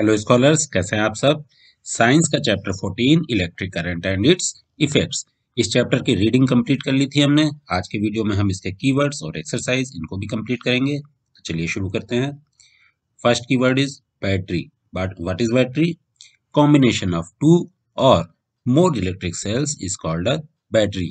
Hello scholars कैसे हैं आप सब साइंस का chapter 14 electric current and its effects इस चैप्टर की रीडिंग कंप्लीट कर ली थी हमने आज के वीडियो में हम इसके कीवर्ड्स और एक्सरसाइज इनको भी कंप्लीट करेंगे तो चलिए शुरू करते हैं first keyword is battery but what is battery combination of two or more electric cells is called a battery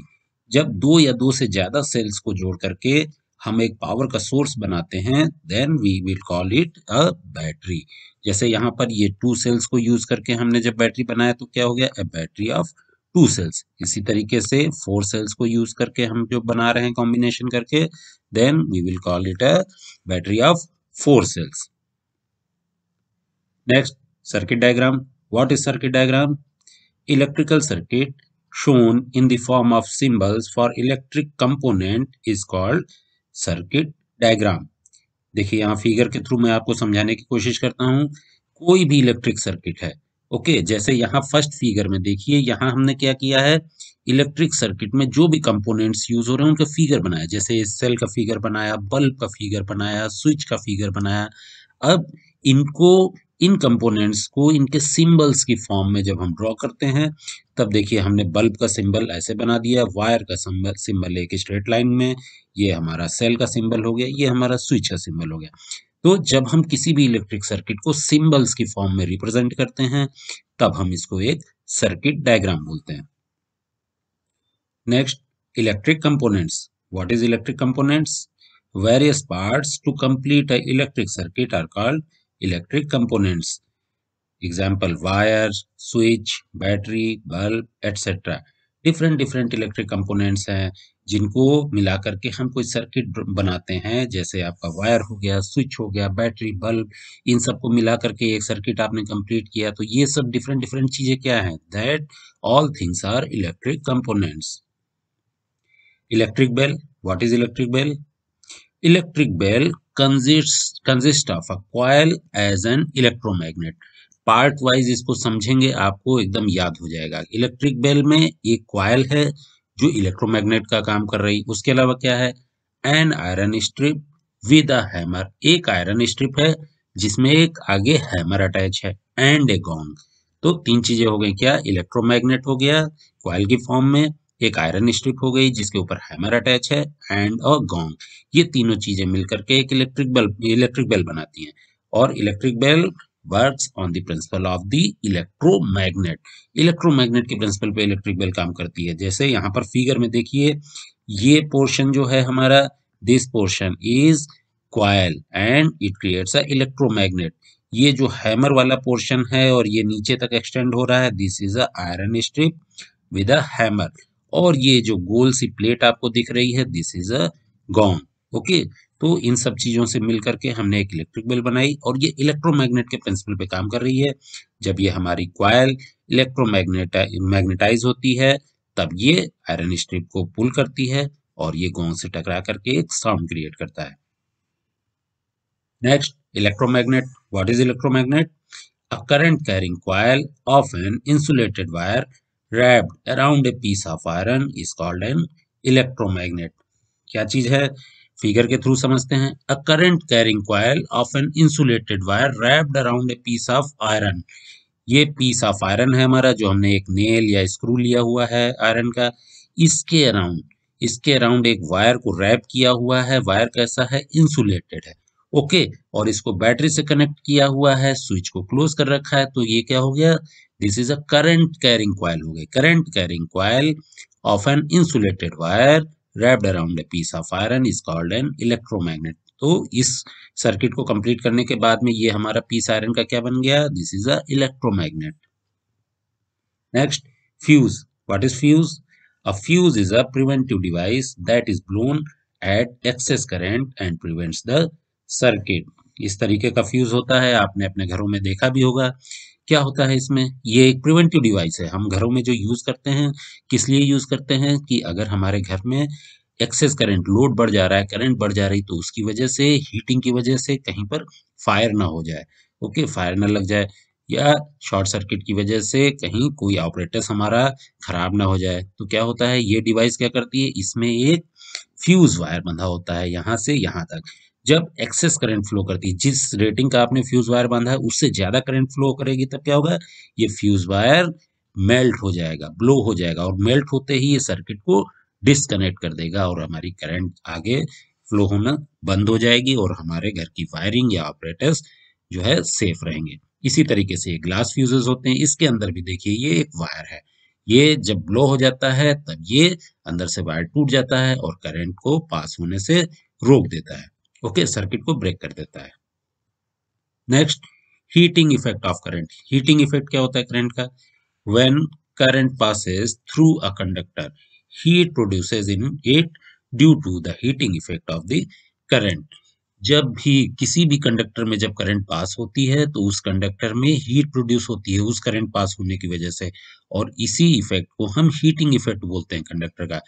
जब दो या दो से ज्यादा सेल्स को जोड़ करके हम एक पावर का सोर्स बनाते हैं then we will call it a battery जैसे यहाँ पर ये टू सेल्स को यूज करके हमने जब बैटरी बनाया तो क्या हो गया a battery of two cells इसी तरीके से फोर सेल्स को यूज करके हम जो बना रहे हैं कॉम्बिनेशन करके then we will call it a battery of four cells next circuit diagram what is circuit diagram electrical circuit shown in the form of symbols for electric component is called circuit diagram देखिए यहाँ figure के through मैं आपको समझाने की कोशिश करता हूँ कोई भी इलेक्ट्रिक सर्किट है ओके जैसे यहाँ फर्स्ट फिगर में देखिए यहाँ हमने क्या किया है इलेक्ट्रिक सर्किट में जो भी कंपोनेंट्स यूज हो रहे हैं उनका फिगर बनाया जैसे सेल का फिगर बनाया बल्ब का फिगर बनाया स्विच का फिगर बनाया अब इनको इन कंपोनेंट्स को इनके सिंबल्स की फॉर्म में जब हम ड्रॉ करते हैं तब देखिए हमने बल्ब का सिंबल ऐसे बना दिया वायर का सिंबल एक स्ट्रेट लाइन में ये हमारा सेल का सिंबल हो गया ये हमारा स्विच का सिंबल हो गया तो जब हम किसी भी इलेक्ट्रिक सर्किट को सिंबल्स की फॉर्म में रिप्रेजेंट करते हैं तब हम इसको एक सर्किट डायग्राम बोलते हैं next electric components what is electric components various parts to complete a electric circuit are called electric components example wire switch battery bulb etc different different electric components हैं जिनको मिला करके हम कोई सर्किट बनाते हैं जैसे आपका वायर हो गया स्विच हो गया बैटरी बल्ब इन सबको मिला करके एक सर्किट आपने कंप्लीट किया तो ये सब डिफरेंट डिफरेंट चीज़ें क्या हैं that all things are electric components electric bell what is electric bell electric bell consist consist of a coil as an electromagnet part wise इसको समझेंगे आपको एकदम याद हो जाएगा इलेक्ट्रिक बेल में एक क्वाइल है जो इलेक्ट्रोमैग्नेट का काम कर रही उसके अलावा क्या है an iron strip with a hammer एक आयरन स्ट्रिप है जिसमें एक आगे हैमर अटैच है एंड ए गोंग तो तीन चीजें हो गई क्या इलेक्ट्रोमैग्नेट हो गया क्वाइल की फॉर्म में एक आयरन स्ट्रिप हो गई जिसके ऊपर हैमर अटैच है एंड अ गोंग ये तीनों चीजें मिलकर के एक इलेक्ट्रिक बल्ब इलेक्ट्रिक बेल बनाती हैं और electric bell works on the principle of the electromagnet electromagnet के प्रिंसिपल पे इलेक्ट्रिक बेल काम करती है जैसे यहाँ पर फिगर में देखिए ये पोर्शन जो है हमारा this portion is coil and it creates a electromagnet ये जो हैमर वाला पोर्शन है और ये नीचे तक एक्सटेंड हो रहा है this is a iron strip with a hammer और ये जो गोल सी प्लेट आपको दिख रही है this is a gong okay okay? तो इन सब चीज़ों से मिल करके हमने एक इलेक्ट्रिक बेल बनाई और ये इलेक्ट्रोमैग्नेट के प्रिंसिपल पे काम कर रही है जब ये हमारी क्वाइल इलेक्ट्रोमैग्नेटा मैग्नेटाइज होती है तब ये आयरन स्ट्रिप को पुल करती है और ये गोंग से टकरा करके एक साउंड क्रिएट करता है next electromagnet what is electromagnet a current carrying coil of an insulated wire wrapped around a piece of iron is called an electromagnet क्या चीज है फिगर के थ्रू समझते हैं a current carrying coil of an insulated wire wrapped around a piece of iron ये piece of iron है हमारा जो हमने एक नेल या स्क्रू लिया हुआ है आयरन का इसके अराउंड इसके अराउंड एक वायर को रैप किया हुआ है वायर कैसा है इंसुलेटेड है ओके और इसको बैटरी से कनेक्ट किया हुआ है स्विच को क्लोज कर रखा है तो ये क्या हो गया this is a current carrying coil हो गई current carrying coil of an insulated wire wrapped around a piece of iron is called an electromagnet तो इस सर्किट को कंप्लीट करने के बाद में ये हमारा पीस आयरन का क्या बन गया this is a electromagnet next fuse what is fuse a fuse is a preventive device that is blown at excess current and prevents the circuit इस तरीके का फ्यूज होता है आपने अपने घरों में देखा भी होगा क्या होता है इसमें ये एक प्रिवेंटिव डिवाइस है हम घरों में जो यूज़ करते हैं किस लिए यूज़ करते हैं कि अगर हमारे घर में एक्सेस करंट लोड बढ़ जा रहा है करंट बढ़ जा रही तो उसकी वजह से हीटिंग की वजह से कहीं पर फायर ना हो जाए ओके फायर ना लग जाए या शॉर्ट सर्किट की वजह से कहीं कोई ऑपरेटर्स हमारा खराब ना हो जाए तो क्या होता है ये डिवाइस क्या करती है इसमें एक फ्यूज वायर बंधा होता है यहाँ से यहाँ तक जब एक्सेस करंट फ्लो करती है जिस रेटिंग का आपने फ्यूज वायर बांधा है उससे ज़्यादा करंट फ्लो करेगी तब क्या होगा ये फ्यूज वायर मेल्ट हो जाएगा ब्लो हो जाएगा और मेल्ट होते ही ये सर्किट को डिसकनेक्ट कर देगा और हमारी करंट आगे फ्लो होना बंद हो जाएगी और हमारे घर की वायरिंग या ऑपरेटर्स जो है सेफ रहेंगे इसी तरीके से ग्लास फ्यूजेस होते हैं इसके अंदर भी देखिए ये एक वायर है ये जब ब्लो हो जाता है तब ये अंदर से वायर टूट जाता है और करंट को पास होने से रोक देता है ओके सर्किट को ब्रेक कर देता है next heating effect of current heating effect क्या होता है करंट का when current passes through a conductor heat produces in it due to the heating effect of the current जब भी किसी भी कंडक्टर में जब करंट पास होती है तो उस कंडक्टर में हीट प्रोड्यूस होती है उस करंट पास होने की वजह से और इसी इफेक्ट को हम हीटिंग इफेक्ट बोलते हैं कंडक्टर का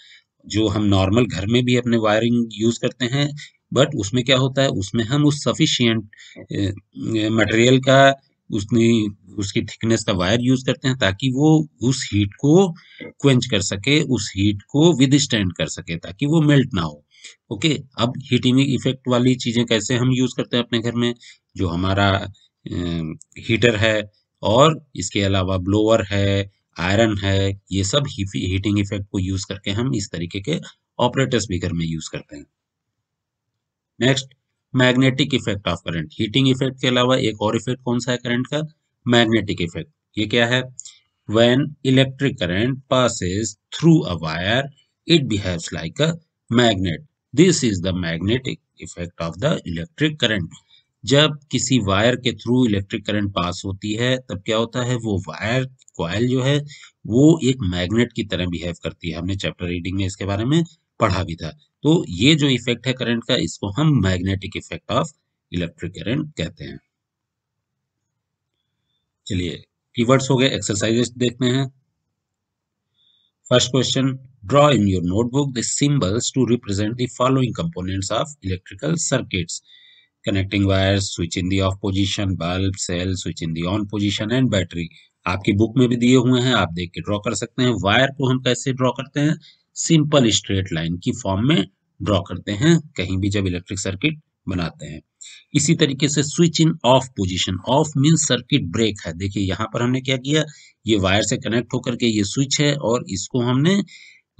जो हम नॉर्मल घर में भी अपने वायरिंग यूज करते हैं बट उसमें क्या होता है उसमें हम उस सफिशियंट मटेरियल का उसने उसकी थिकनेस का वायर यूज करते हैं ताकि वो उस हीट को क्वेंच कर सके उस हीट को विद स्टैंड कर सके ताकि वो मेल्ट ना हो ओके okay, अब हीटिंग इफेक्ट वाली चीज़ें कैसे हम यूज़ करते हैं अपने घर में जो हमारा हीटर है और इसके अलावा ब्लोअर है आयरन है ये सब हीटिंग इफेक्ट को यूज़ करके हम इस तरीके के ऑपरेटर्स भी घर में यूज़ करते हैं next magnetic effect of current heating effect के अलावा एक और इफेक्ट कौन सा है करंट का मैग्नेटिक इफेक्ट ये क्या है when electric current passes through a wire it behave like a magnet this is the magnetic effect of the electric current जब किसी वायर के थ्रू इलेक्ट्रिक करंट पास होती है तब क्या होता है वो वायर क्वाइल जो है वो एक मैग्नेट की तरह बिहेव करती है हमने चैप्टर रीडिंग में इसके बारे में पढ़ा भी था तो ये जो इफेक्ट है करंट का इसको हम magnetic effect of electric current कहते हैं चलिए कीवर्ड्स हो गए एक्सरसाइजेस देखते हैं first question draw in your notebook the symbols to represent the following components of electrical circuits connecting wires switch in the off position bulb cell switch in the on position and battery आपकी book में भी दिए हुए हैं आप देख के draw कर सकते हैं वायर को हम कैसे ड्रॉ करते हैं सिंपल स्ट्रेट लाइन की फॉर्म में ड्रॉ करते हैं कहीं भी जब इलेक्ट्रिक सर्किट बनाते हैं इसी तरीके से switch in off position off mean circuit break है देखिए यहां पर हमने क्या किया ये वायर से कनेक्ट होकर के ये स्विच है और इसको हमने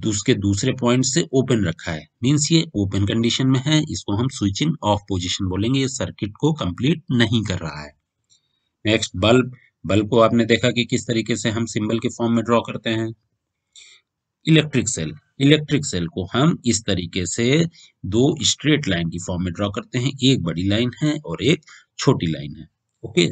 उसके दूसरे पॉइंट से ओपन रखा है मीन्स ये ओपन कंडीशन में है इसको हम स्विच इन ऑफ पोजिशन बोलेंगे ये सर्किट को कंप्लीट नहीं कर रहा है नेक्स्ट बल्ब बल्ब को आपने देखा कि किस तरीके से हम सिंबल के फॉर्म में ड्रॉ करते हैं इलेक्ट्रिक सेल इलेक्ट्रिक सेल को हम इस तरीके से दो स्ट्रेट लाइन की फॉर्म में ड्रॉ करते हैं एक बड़ी लाइन है और एक छोटी लाइन है okay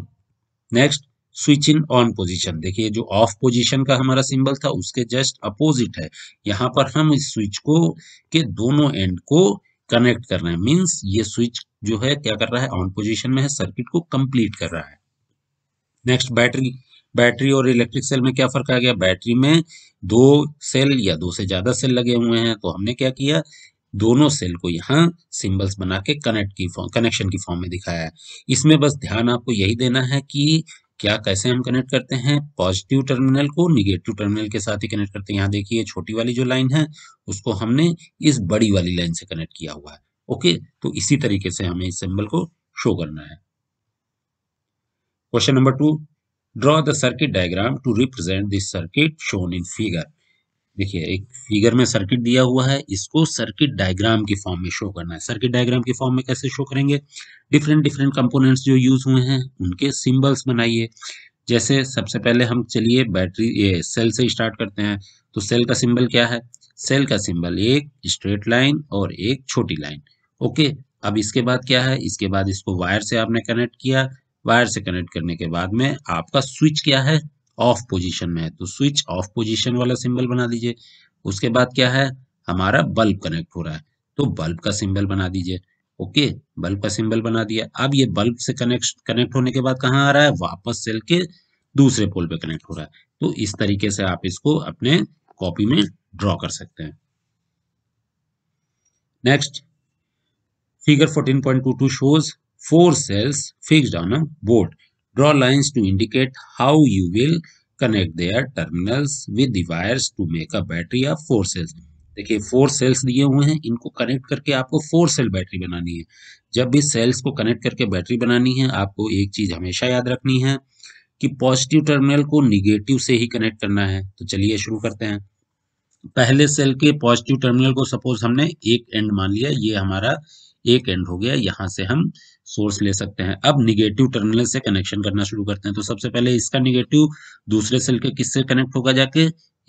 next switch in on position देखिए जो ऑफ पोजीशन का हमारा सिंबल था उसके जस्ट अपोजिट है यहाँ पर हम इस स्विच को के दोनों एंड को कनेक्ट कर रहे हैं मीन्स ये स्विच जो है क्या कर रहा है ऑन पोजिशन में है सर्किट को कंप्लीट कर रहा है नेक्स्ट बैटरी बैटरी और इलेक्ट्रिक सेल में क्या फ़र्क आ गया बैटरी में दो सेल या दो से ज़्यादा सेल लगे हुए हैं तो हमने क्या किया दोनों सेल को यहाँ सिंबल्स बना के कनेक्ट की फॉर्म कनेक्शन की फॉर्म में दिखाया है इसमें बस ध्यान आपको यही देना है कि क्या कैसे हम कनेक्ट करते हैं पॉजिटिव टर्मिनल को निगेटिव टर्मिनल के साथ ही कनेक्ट करते हैं यहाँ देखिए छोटी वाली जो लाइन है उसको हमने इस बड़ी वाली लाइन से कनेक्ट किया हुआ है ओके तो इसी तरीके से हमें इस सिंबल को शो करना है question number two draw the circuit diagram to represent this circuit shown in figure देखिए एक फिगर में सर्किट दिया हुआ है इसको सर्किट डायग्राम के फॉर्म में शो करना है सर्किट डायग्राम के फॉर्म में कैसे शो करेंगे डिफरेंट डिफरेंट कंपोनेंट्स जो यूज हुए हैं उनके सिंबल्स बनाइए जैसे सबसे पहले हम चलिए बैटरी ये सेल से स्टार्ट करते हैं तो सेल का सिंबल क्या है सेल का सिंबल एक स्ट्रेट लाइन और एक छोटी लाइन ओके अब इसके बाद क्या है इसके बाद इसको वायर से आपने कनेक्ट किया वायर से कनेक्ट करने के बाद में आपका स्विच क्या है ऑफ पोजीशन में है तो स्विच ऑफ पोजीशन वाला सिंबल बना दीजिए उसके बाद क्या है हमारा बल्ब कनेक्ट हो रहा है तो बल्ब का सिंबल बना दीजिए ओके बल्ब का सिंबल बना दिया अब ये बल्ब से कनेक्ट कनेक्ट होने के बाद कहाँ आ रहा है वापस सेल के दूसरे पोल पे कनेक्ट हो रहा है तो इस तरीके से आप इसको अपने कॉपी में ड्रॉ कर सकते हैं next figure 14.22 shows four cells fixed on a board. Draw lines to indicate how you will connect their terminals with the wires to make a battery of four cells. देखिए four cells दिए हुए हैं इनको connect करके आपको four cell battery बनानी है जब भी सेल्स को कनेक्ट करके बैटरी बनानी है आपको एक चीज़ हमेशा याद रखनी है कि पॉजिटिव टर्मिनल को निगेटिव से ही कनेक्ट करना है तो चलिए शुरू करते हैं पहले सेल के पॉजिटिव टर्मिनल को सपोज हमने एक एंड मान लिया ये हमारा एक एंड हो गया यहाँ से हम सोर्स ले सकते हैं अब निगेटिव टर्मिनल से कनेक्शन करना शुरू करते हैं तो सबसे पहले इसका निगेटिव दूसरे सेल के किससे कनेक्ट होगा जाके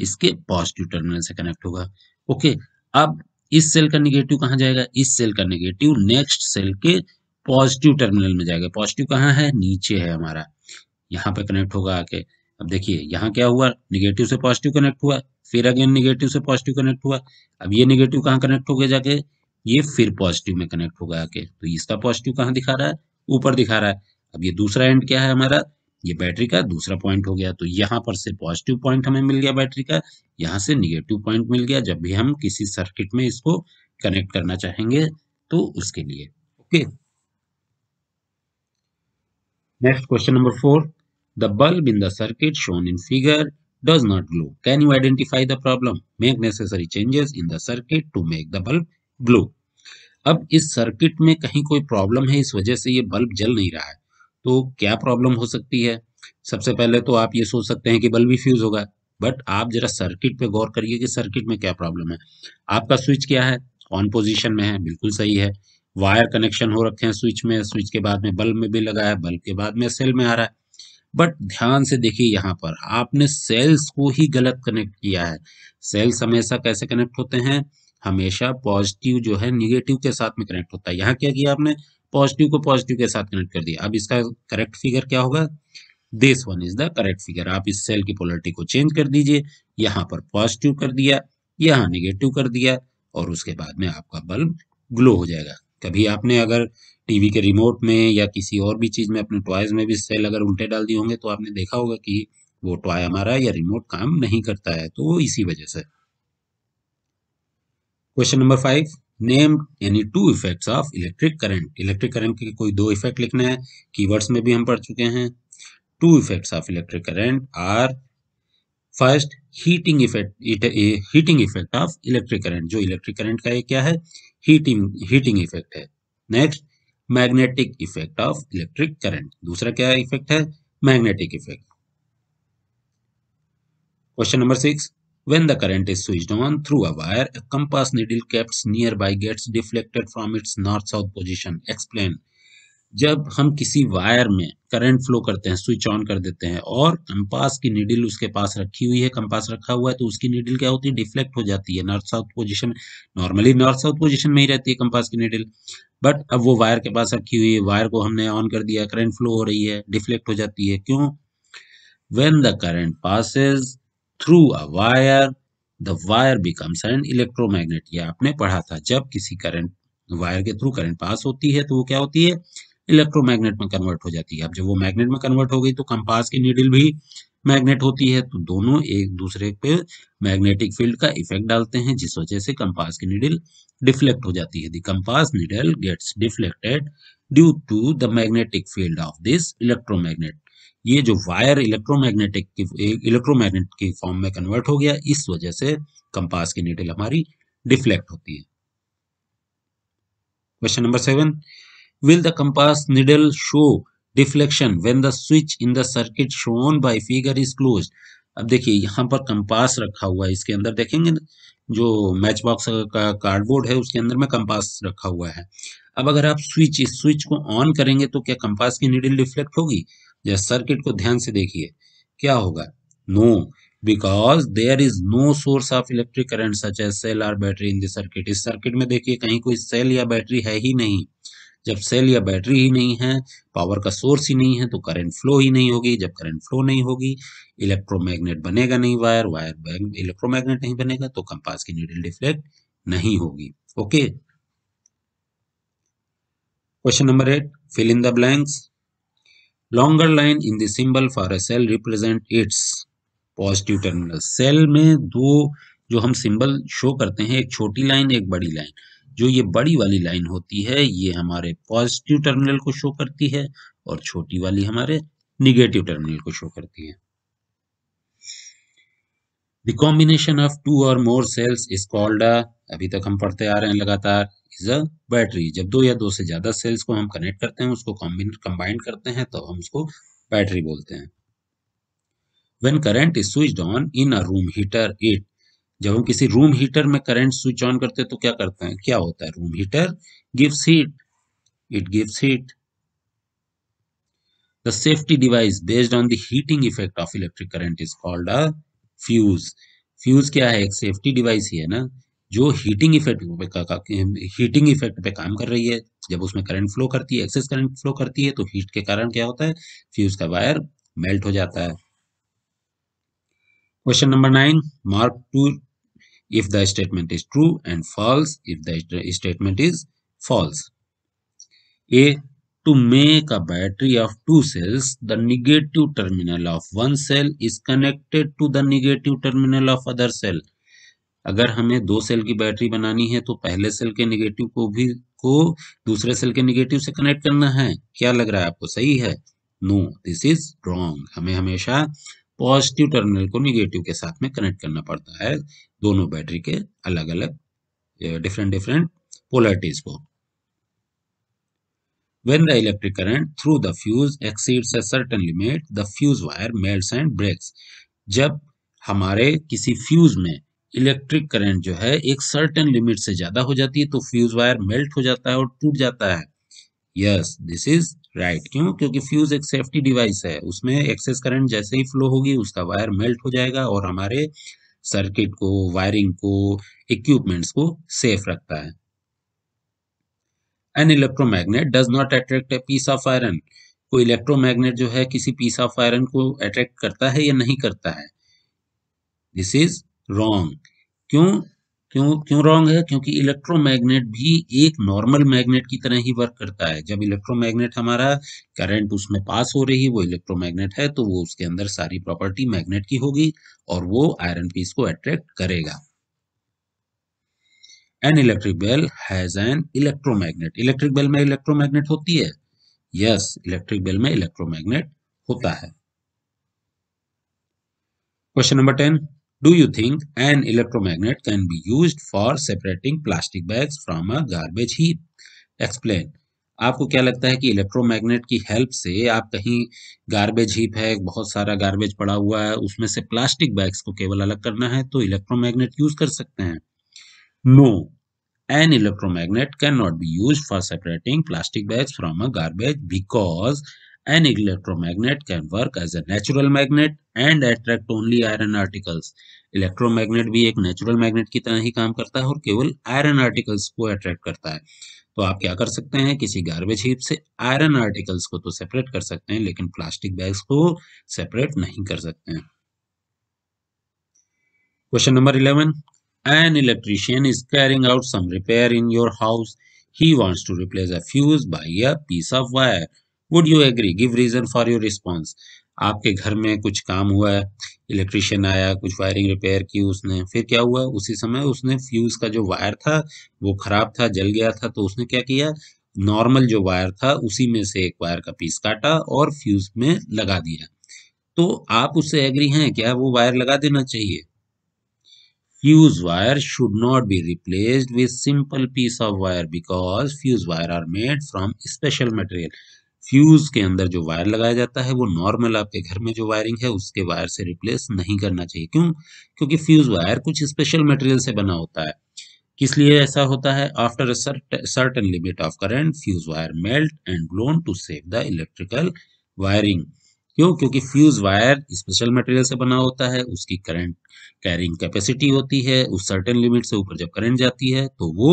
इसके पॉजिटिव टर्मिनल से कनेक्ट होगा ओके अब इस सेल का निगेटिव कहाँ जाएगा इस सेल का निगेटिव नेक्स्ट सेल के पॉजिटिव टर्मिनल में जाएगा पॉजिटिव कहाँ है नीचे है हमारा यहाँ पे कनेक्ट होगा आके अब देखिए यहाँ क्या हुआ निगेटिव से पॉजिटिव कनेक्ट हुआ फिर अगेन निगेटिव से पॉजिटिव कनेक्ट हुआ अब ये निगेटिव कहाँ कनेक्ट हो गया जाके ये फिर पॉजिटिव में कनेक्ट होगा आके तो इसका पॉजिटिव कहाँ दिखा रहा है ऊपर दिखा रहा है अब ये दूसरा एंड क्या है हमारा ये बैटरी का दूसरा पॉइंट हो गया तो यहाँ पर से पॉजिटिव पॉइंट हमें मिल गया बैटरी का यहाँ से निगेटिव पॉइंट मिल गया जब भी हम किसी सर्किट में इसको कनेक्ट करना चाहेंगे तो उसके लिए okay next question number four the bulb in the circuit shown in figure does not glow can you identify the problem make necessary changes in the circuit to make the bulb glow अब इस सर्किट में कहीं कोई problem है इस वजह से ये बल्ब जल नहीं रहा है तो क्या प्रॉब्लम हो सकती है सबसे पहले तो आप ये सोच सकते हैं कि बल्ब ही फ्यूज़ होगा बट आप जरा सर्किट पे गौर करिए कि सर्किट में क्या प्रॉब्लम है आपका स्विच क्या है ऑन पोजिशन में है बिल्कुल सही है वायर कनेक्शन हो रखे हैं स्विच में स्विच के बाद में बल्ब में भी लगा है बल्ब के बाद में सेल में आ रहा है बट ध्यान से देखिए यहाँ पर आपने सेल्स को ही गलत कनेक्ट किया है सेल्स हमेशा कैसे कनेक्ट होते हैं हमेशा पॉजिटिव जो है निगेटिव के साथ में कनेक्ट होता है यहाँ क्या किया आपने पॉजिटिव को पॉजिटिव के साथ कनेक्ट कर दिया अब इसका करेक्ट फिगर क्या होगा this one is the correct figure आप इस सेल की पोलरिटी को चेंज कर दीजिए यहाँ पर पॉजिटिव कर दिया यहाँ निगेटिव कर दिया और उसके बाद में आपका बल्ब ग्लो हो जाएगा कभी आपने अगर टीवी के रिमोट में या किसी और भी चीज़ में अपने टॉयज में भी सेल अगर उल्टे डाल दिए होंगे तो आपने देखा होगा कि वो टॉय हमारा या रिमोट काम नहीं करता है तो इसी वजह से क्वेश्चन नंबर फाइव नेम यानी two effects of electric current electric current के कोई दो इफेक्ट लिखना है कीवर्ड्स में भी हम पढ़ चुके हैं two effects of electric current are first heating effect heating effect of electric current जो इलेक्ट्रिक करंट का ये क्या है हीटिंग हीटिंग इफेक्ट है next magnetic effect of electric current दूसरा क्या इफेक्ट है magnetic effect question number six When the current is switched on through a wire, a compass needle kept nearby gets deflected from its north-south position. Explain. जब हम किसी wire में current flow करते हैं switch on कर देते हैं और कंपास की निडिल उसके पास रखी हुई है कंपास रखा हुआ है तो उसकी निडिल क्या होती है डिफ्लेक्ट हो जाती है north south position normally north south position में ही रहती है कंपास की निडिल बट अब वो वायर के पास रखी हुई है वायर को हमने ऑन कर दिया करंट फ्लो हो रही है डिफ्लेक्ट हो जाती है क्यों when the current passes through a wire the wire becomes an electromagnet ये आपने पढ़ा था जब किसी करंट वायर के थ्रू करंट पास होती है तो वो क्या होती है इलेक्ट्रोमैग्नेट में कन्वर्ट हो जाती है अब जब वो मैग्नेट में कन्वर्ट हो गई तो कंपास की नीडल भी मैग्नेट होती है तो दोनों एक दूसरे पे मैग्नेटिक फील्ड का इफेक्ट डालते हैं जिस वजह से कंपास की नीडल डिफ्लेक्ट हो जाती है the compass needle gets deflected due to the magnetic field of this electromagnet ये जो वायर इलेक्ट्रोमैग्नेटिक इलेक्ट्रोमैग्नेट के फॉर्म में कन्वर्ट हो गया इस वजह से कंपास की नीडल हमारी डिफ्लेक्ट होती है question number seven will the compass needle show deflection when the switch in the circuit shown by figure is close अब देखिए यहाँ पर कंपास रखा हुआ है इसके अंदर देखेंगे जो मैच बॉक्स का कार्डबोर्ड है उसके अंदर में कंपास रखा हुआ है अब अगर आप स्विच इस स्विच को ऑन करेंगे तो क्या कंपास की नीडल डिफ्लेक्ट होगी या सर्किट को ध्यान से देखिए क्या होगा no because there is no source of electric current such as cell और बैटरी इन द सर्किट इस सर्किट में देखिए कहीं कोई सेल या बैटरी है ही नहीं जब सेल या बैटरी ही नहीं है पावर का सोर्स ही नहीं है तो करंट फ्लो ही नहीं होगी जब करंट फ्लो नहीं होगी इलेक्ट्रोमैग्नेट बनेगा नहीं वायर वायर इलेक्ट्रोमैग्नेट नहीं बनेगा तो कंपास की नीडल डिफ्लेक्ट नहीं होगी okay question number eight fill in the blanks longer line in the for a cell represent its positive terminal cell में दो जो हम सिंबल शो करते हैं एक छोटी लाइन एक बड़ी लाइन जो ये बड़ी वाली लाइन होती है ये हमारे पॉजिटिव टर्मिनल को शो करती है और छोटी वाली हमारे निगेटिव टर्मिनल को शो करती है the combination of two or more sales is called अभी तक हम पढ़ते आ रहे हैं लगातार इज अ बैटरी जब दो या दो से ज्यादा सेल्स को हम कनेक्ट करते हैं उसको कंबाइंड करते हैं तो हम उसको बैटरी बोलते हैं when current is switch on in a room heater it जब हम किसी रूम हीटर में करंट स्विच ऑन करते हैं तो क्या करते हैं क्या होता है room heater gives heat it gives heat the safety device based on the heating effect of electric current is called a fuse fuse क्या है एक सेफ्टी डिवाइस ही है ना जो हीटिंग इफेक्ट हीटिंग इफेक्ट पे काम कर रही है जब उसमें करंट फ्लो करती है एक्सेस करंट फ्लो करती है तो हीट के कारण क्या होता है फ्यूज का वायर मेल्ट हो जाता है question number nine mark to if the statement is true and false if the statement is false a to make a battery of two cells the negative terminal of one cell is connected to the negative terminal of other cells अगर हमें दो cell की battery बनानी है तो पहले cell के negative को भी को दूसरे सेल के निगेटिव से कनेक्ट करना है क्या लग रहा है आपको सही है नो दिस इज रॉन्ग हमें हमेशा पॉजिटिव टर्मिनल को निगेटिव के साथ में कनेक्ट करना पड़ता है दोनों बैटरी के अलग अलग डिफरेंट डिफरेंट पोलरिटीज को When the electric current through the fuse exceeds a certain limit, the fuse wire melts and breaks. जब हमारे किसी फ्यूज में इलेक्ट्रिक करंट जो है एक सर्टेन लिमिट से ज्यादा हो जाती है तो फ्यूज वायर मेल्ट हो जाता है और टूट जाता है यस दिस इज राइट क्यों क्योंकि फ्यूज एक सेफ्टी डिवाइस है उसमें एक्सेस करंट जैसे ही फ्लो होगी उसका वायर मेल्ट हो जाएगा और हमारे सर्किट को वायरिंग को इक्विपमेंट्स को सेफ रखता है an electromagnet does not attract a piece of iron कोई इलेक्ट्रोमैग्नेट जो है किसी पीस ऑफ आयरन को अट्रैक्ट करता है या नहीं करता है दिस इज रॉन्ग क्यों क्यों क्यों रॉन्ग है क्योंकि इलेक्ट्रोमैग्नेट भी एक नॉर्मल मैग्नेट की तरह ही वर्क करता है जब इलेक्ट्रोमैग्नेट हमारा करंट उसमें पास हो रही है वो इलेक्ट्रोमैग्नेट है तो वो उसके अंदर सारी प्रॉपर्टी मैग्नेट की होगी और वो आयरन पीस को अट्रैक्ट करेगा an electric bell has an electromagnet electric bell में इलेक्ट्रोमैग्नेट होती है यस इलेक्ट्रिक बेल में इलेक्ट्रोमैग्नेट होता है question number ten Do you think an electromagnet can be used for separating plastic bags from a garbage heap? Explain. आपको क्या लगता है कि इलेक्ट्रोमैग्नेट की हेल्प से आप कहीं गार्बेज हीप है बहुत सारा गार्बेज पड़ा हुआ है उसमें से प्लास्टिक बैग्स को केवल अलग करना है तो इलेक्ट्रोमैग्नेट यूज कर सकते हैं no an electromagnet can not be use for separating plastic bags from a garbage because An electromagnet can work as a natural magnet and attract only iron articles. Electromagnet भी एक natural magnet की तरह ही काम करता है और केवल iron articles को अट्रैक्ट करता है तो आप क्या कर सकते हैं किसी गार्बेज हीप से आयरन आर्टिकल्स को तो सेपरेट कर सकते हैं लेकिन प्लास्टिक बैग्स को सेपरेट नहीं कर सकते हैं question number eleven an electrician is carrying out some repair in your house he wants to replace a fuse by a piece of wire would you agree give reason for your response आपके घर में कुछ काम हुआ है electrician आया कुछ wiring repair की उसने फिर क्या हुआ उसी समय उसने फ्यूज का जो वायर था वो खराब था जल गया था तो उसने क्या किया नॉर्मल जो वायर था उसी में से एक वायर का पीस काटा और फ्यूज में लगा दिया तो आप उससे एग्री हैं क्या वो वायर लगा देना चाहिए fuse wire should not be replaced with simple piece of wire because fuse wire are made from special material fuse के अंदर जो वायर लगाया जाता है वो नॉर्मल आपके घर में जो वायरिंग है उसके वायर से रिप्लेस नहीं करना चाहिए क्यों क्योंकि फ्यूज वायर कुछ स्पेशल मटेरियल से बना होता है किस लिए ऐसा होता है after certain limit of current fuse wire melt and blown to save the electrical wiring क्यों क्योंकि फ्यूज वायर स्पेशल मटेरियल से बना होता है उसकी करंट कैरिंग कैपेसिटी होती है उस सर्टेन लिमिट से ऊपर जब करंट जाती है तो वो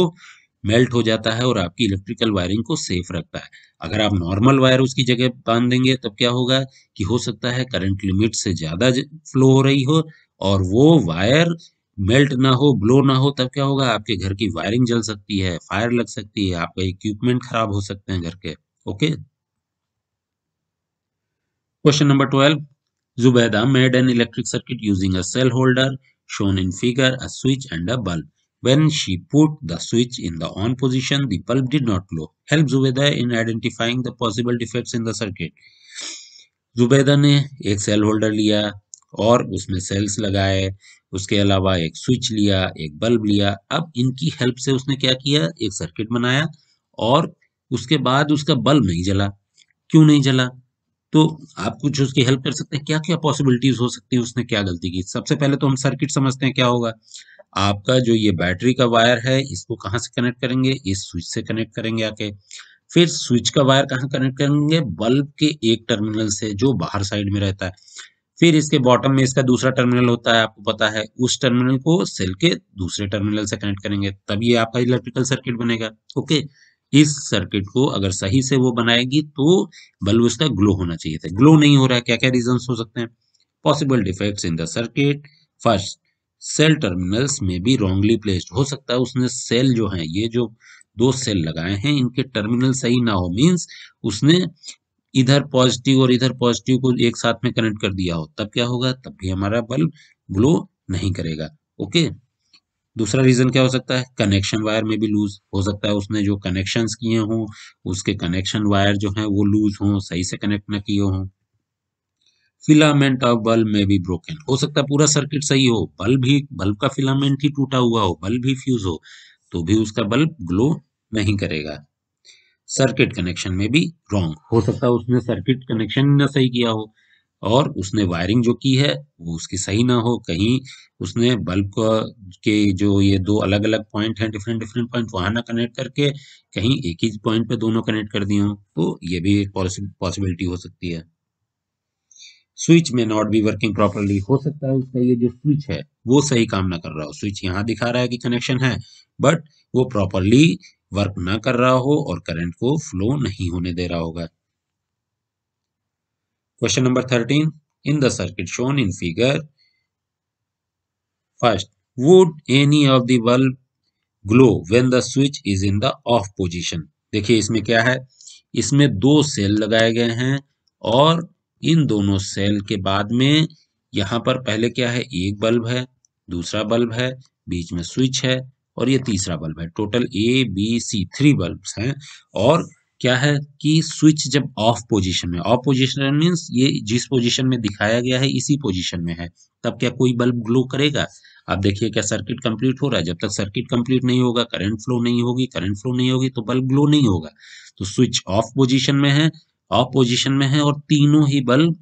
मेल्ट हो जाता है और आपकी इलेक्ट्रिकल वायरिंग को सेफ रखता है अगर आप नॉर्मल वायर उसकी जगह बांध देंगे तब क्या होगा कि हो सकता है करंट लिमिट से ज़्यादा फ्लो हो रही हो और वो वायर मेल्ट ना हो ब्लो ना हो तब क्या होगा आपके घर की वायरिंग जल सकती है फायर लग सकती है आपका इक्विपमेंट खराब हो सकते हैं घर के okay question number twelve Zubaida made an electric circuit using a cell holder shown in figure a switch and a bulb When she put the switch in the on position, the bulb did not glow. Help Zubeda in identifying the possible defects in the circuit. Zubeda ने एक cell holder लिया और उसमें sales लगाए उसके अलावा एक switch लिया एक बल्ब लिया अब इनकी हेल्प से उसने क्या किया एक सर्किट बनाया और उसके बाद उसका बल्ब नहीं जला क्यों नहीं जला तो आप कुछ उसकी हेल्प कर सकते हैं क्या क्या पॉसिबिलिटीज हो सकती है उसने क्या गलती की सबसे पहले तो हम सर्किट समझते हैं क्या होगा आपका जो ये बैटरी का वायर है इसको कहाँ से कनेक्ट करेंगे इस स्विच से कनेक्ट करेंगे आके फिर स्विच का वायर कहाँ कनेक्ट करेंगे बल्ब के एक टर्मिनल से जो बाहर साइड में रहता है फिर इसके बॉटम में इसका दूसरा टर्मिनल होता है आपको पता है उस टर्मिनल को सेल के दूसरे टर्मिनल से कनेक्ट करेंगे तब ये आपका इलेक्ट्रिकल सर्किट बनेगा ओके इस सर्किट को अगर सही से वो बनाएगी तो बल्ब उसका ग्लो होना चाहिए था ग्लो नहीं हो रहा है क्या क्या रीजन हो सकते हैं possible defect in the circuit first cell terminals में भी रॉन्गली प्लेस्ड हो सकता है उसने सेल जो है ये जो दो सेल लगाए हैं इनके टर्मिनल सही ना हो मीन्स उसने इधर पॉजिटिव और इधर पॉजिटिव को एक साथ में कनेक्ट कर दिया हो तब क्या होगा तब भी हमारा बल्ब ग्लो नहीं करेगा ओके दूसरा रीजन क्या हो सकता है कनेक्शन वायर में भी लूज हो सकता है उसने जो कनेक्शंस किए हों उसके कनेक्शन वायर जो हैं वो लूज हों सही से कनेक्ट ना किए हों फिलामेंट ऑफ बल्ब में भी ब्रोकन हो सकता है पूरा सर्किट सही हो बल्ब ही बल्ब का फिलामेंट ही टूटा हुआ हो बल्ब ही फ्यूज हो तो भी उसका बल्ब ग्लो नहीं करेगा सर्किट कनेक्शन में भी रॉन्ग हो सकता है उसने सर्किट कनेक्शन ना सही किया हो और उसने वायरिंग जो की है वो उसकी सही ना हो कहीं उसने बल्ब के जो ये दो अलग अलग पॉइंट हैं डिफरेंट डिफरेंट पॉइंट वहां ना कनेक्ट करके कहीं एक ही पॉइंट पे दोनों कनेक्ट कर दिए हो तो ये भी एक पॉसिबिलिटी हो सकती है स्विच में नॉट बी वर्किंग प्रॉपरली हो सकता है उसका ये जो स्विच है वो सही काम ना कर रहा हो स्विच यहाँ दिखा रहा है कि कनेक्शन है बट वो प्रॉपरली वर्क ना कर रहा हो और करंट को फ्लो नहीं होने दे रहा होगा question number thirteen in the circuit shown in figure first would any of the bulb glow when the switch is in the off position देखिए इसमें क्या है इसमें दो सेल लगाए गए हैं और इन दोनों सेल के बाद में यहाँ पर पहले क्या है एक बल्ब है दूसरा बल्ब है बीच में स्विच है और ये तीसरा बल्ब है total A B C three bulb हैं और क्या है कि स्विच जब ऑफ पोजीशन में ऑफ पोजीशन मीन्स ये जिस पोजीशन में दिखाया गया है इसी पोजीशन में है तब क्या कोई बल्ब ग्लो करेगा आप देखिए क्या सर्किट कंप्लीट हो रहा है जब तक सर्किट कंप्लीट नहीं होगा करंट फ्लो नहीं होगी करंट फ्लो नहीं होगी तो बल्ब ग्लो नहीं होगा तो स्विच ऑफ पोजिशन में है ऑपोजिशन में है और तीनों ही बल्ब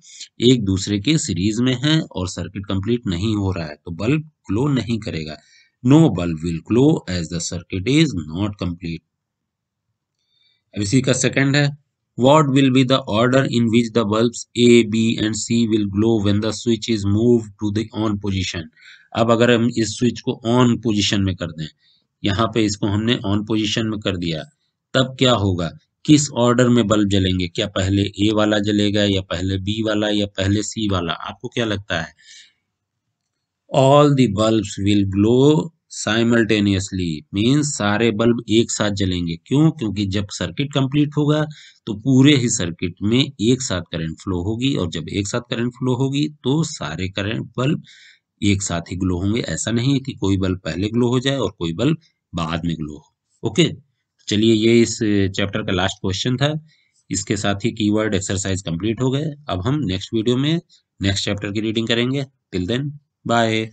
एक दूसरे के सीरीज में है और सर्किट कंप्लीट नहीं हो रहा है तो बल्ब ग्लो नहीं करेगा no bulb will glow as the circuit is not complete अब इसी का सेकंड है what will be the order in which the bulb A B and C will glow when the switch is move to the on position. अब अगर हम इस switch को on position में कर दें यहाँ पे इसको हमने ऑन पोजिशन में कर दिया तब क्या होगा किस ऑर्डर में बल्ब जलेंगे क्या पहले ए वाला जलेगा या पहले बी वाला या पहले सी वाला आपको क्या लगता है all the bulbs will glow simultaneously means सारे बल्ब एक साथ जलेंगे क्यों क्योंकि जब सर्किट कंप्लीट होगा तो पूरे ही सर्किट में एक साथ करंट फ्लो होगी और जब एक साथ करंट फ्लो होगी तो सारे करंट बल्ब एक साथ ही ग्लो होंगे ऐसा नहीं है कि कोई बल्ब पहले ग्लो हो जाए और कोई बल्ब बाद में ग्लो हो ओके तो चलिए ये इस चैप्टर का लास्ट क्वेश्चन था इसके साथ ही कीवर्ड एक्सरसाइज कंप्लीट हो गए अब हम नेक्स्ट वीडियो में नेक्स्ट चैप्टर की रीडिंग करेंगे टिल देन बाय